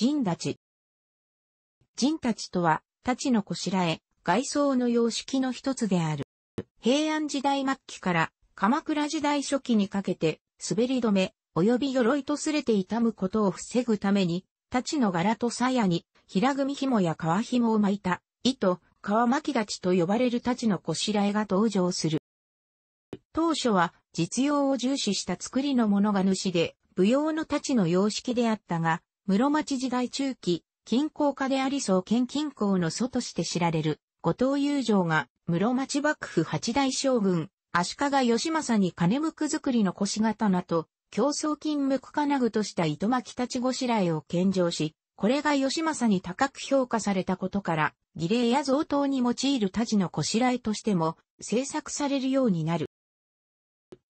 人立ち。達立ちとは、立ちのこしらえ、外装の様式の一つである。平安時代末期から鎌倉時代初期にかけて、滑り止め、及び鎧と擦れて痛むことを防ぐために、立ちの柄と鞘に、平組紐や革紐を巻いた、糸、革巻き立ちと呼ばれる立ちのこしらえが登場する。当初は実用を重視した作りのものが主で、舞踊の立ちの様式であったが、室町時代中期、金庫家であり創建金庫の祖として知られる、後藤雄城が、室町幕府八代将軍、足利義政に金無垢作りの腰刀と、競争金無垢金具とした糸巻立ちごしらえを献上し、これが義政に高く評価されたことから、儀礼や贈答に用いる太刀のこしらえとしても、制作されるようになる。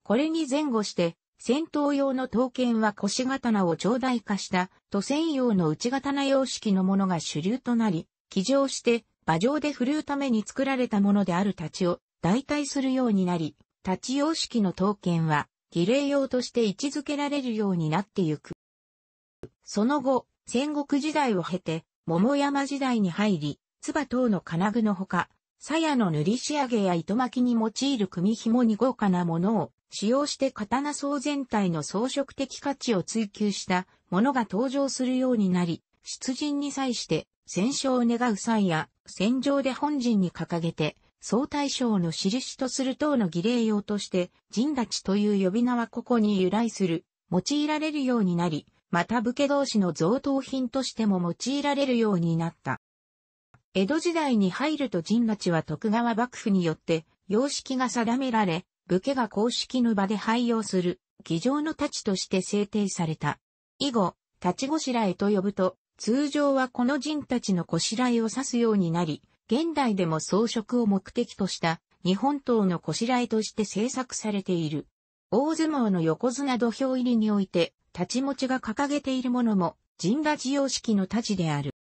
これに前後して、戦闘用の刀剣は腰刀を長大化した、都専用の内刀様式のものが主流となり、騎乗して馬上で振るうために作られたものである太刀を代替するようになり、太刀様式の刀剣は、儀礼用として位置づけられるようになってゆく。その後、戦国時代を経て、桃山時代に入り、唾等の金具のほか、鞘の塗り仕上げや糸巻きに用いる組紐に豪華なものを使用して刀装全体の装飾的価値を追求したものが登場するようになり、出陣に際して戦勝を願う際や戦場で本陣に掲げて、総大将の印とする等の儀礼用として、陣立ちという呼び名はここに由来する、用いられるようになり、また武家同士の贈答品としても用いられるようになった。江戸時代に入ると陣立ちは徳川幕府によって、様式が定められ、武家が公式の場で廃用する、議場の太刀として制定された。以後、立ちごしらえと呼ぶと、通常はこの人たちのこしらえを指すようになり、現代でも装飾を目的とした日本刀のこしらえとして制作されている。大相撲の横綱土俵入りにおいて、立ち持ちが掲げているものも、陣立ち様式の立ちである。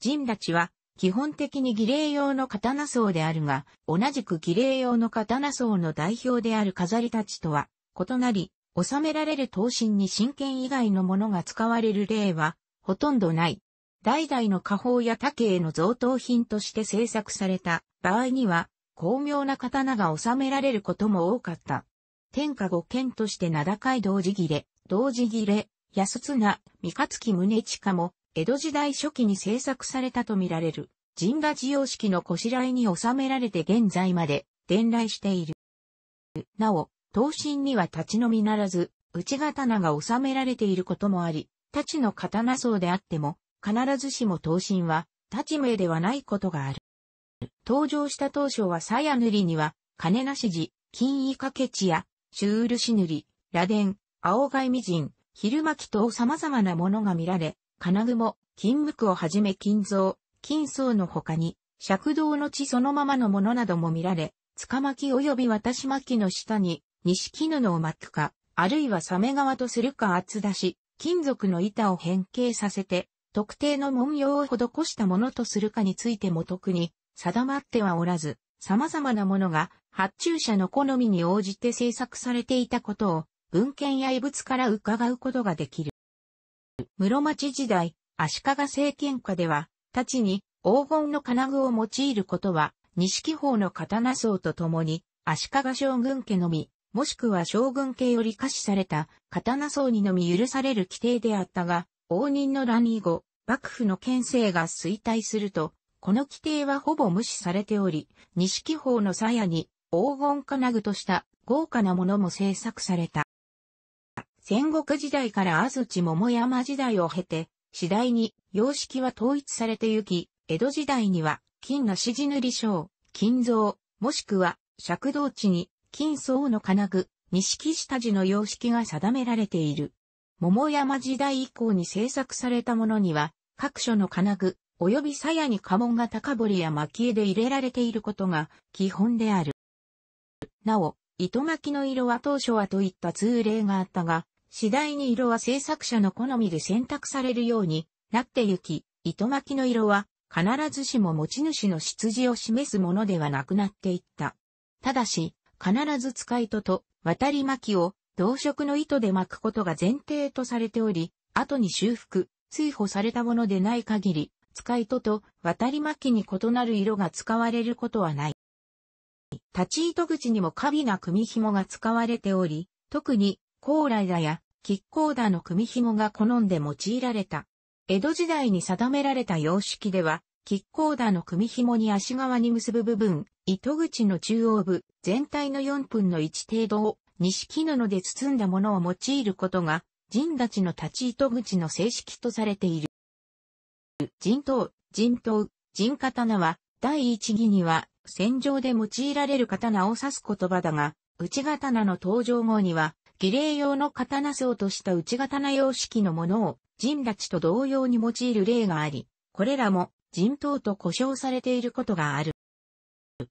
陣立ちは、基本的に儀礼用の刀層であるが、同じく儀礼用の刀層の代表である飾りたちとは異なり、収められる刀身に真剣以外のものが使われる例はほとんどない。代々の家宝や竹への贈答品として制作された場合には、巧妙な刀が収められることも多かった。天下五剣として名高い同時切れ、同時切れ、安綱、三日月宗近も、江戸時代初期に制作されたとみられる、神羅寺様式のこしらえに収められて現在まで伝来している。なお、刀身には立ちのみならず、内刀が収められていることもあり、太刀の刀層であっても、必ずしも刀身は、太刀名ではないことがある。登場した当初は鞘塗りには、金なし地、金イカケチや、シュールシ塗り、螺鈿、青貝みじん、昼巻き等様々なものが見られ、金具も、金無垢をはじめ金像、金層の他に、尺道の地そのままのものなども見られ、塚巻及び渡し巻の下に、西絹のを巻くか、あるいはサメ側とするか厚出し、金属の板を変形させて、特定の文様を施したものとするかについても特に定まってはおらず、様々なものが発注者の好みに応じて制作されていたことを文献や遺物から伺うことができる。室町時代、足利政権下では、たちに黄金の金具を用いることは、西法の刀僧と共に、足利将軍家のみ、もしくは将軍家より可視された刀僧にのみ許される規定であったが、応仁の乱以後、幕府の県政が衰退すると、この規定はほぼ無視されており、西法の鞘に黄金金具とした豪華なものも制作された。戦国時代から安土桃山時代を経て、次第に様式は統一されてゆき、江戸時代には金なし地塗り章、金像、もしくは尺道地に金層の金具、錦下地の様式が定められている。桃山時代以降に制作されたものには、各所の金具、及び鞘に家紋が高堀や蒔絵で入れられていることが基本である。なお、糸巻きの色は当初はといった通例があったが、次第に色は制作者の好みで選択されるようになってゆき、糸巻きの色は必ずしも持ち主の出自を示すものではなくなっていった。ただし、必ず使い糸と渡り巻きを同色の糸で巻くことが前提とされており、後に修復、追放されたものでない限り、使い糸と渡り巻きに異なる色が使われることはない。立ち糸口にも華美な組紐が使われており、特に高麗だや吉高だの組紐が好んで用いられた。江戸時代に定められた様式では、吉高だの組紐に足側に結ぶ部分、糸口の中央部、全体の4分の1程度を、錦布で包んだものを用いることが、人たちの立ち糸口の正式とされている。人刀、人刀、人刀は、第一義には、戦場で用いられる刀を指す言葉だが、内刀の登場後には、儀礼用の刀装とした内刀様式のものを、人立ちと同様に用いる例があり、これらも人刀と呼称されていることがある。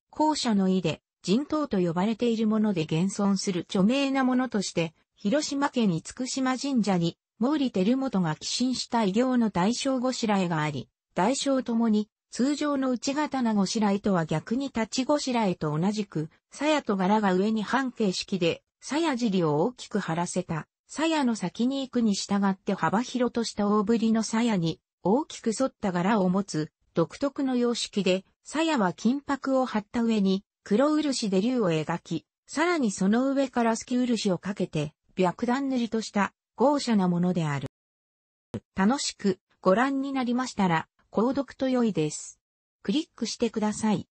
後者の意で、人刀と呼ばれているもので現存する著名なものとして、広島県厳島神社に、毛利輝元が寄進した異形の大小ごしらえがあり、大小ともに、通常の内刀ごしらえとは逆に立ちごしらえと同じく、鞘と柄が上に半径式で、鞘尻を大きく張らせた、鞘の先に行くに従って幅広とした大ぶりの鞘に、大きく反った柄を持つ、独特の様式で、鞘は金箔を張った上に、黒漆で竜を描き、さらにその上から透き漆をかけて、白段塗りとした豪奢なものである。楽しくご覧になりましたら、購読と良いです。クリックしてください。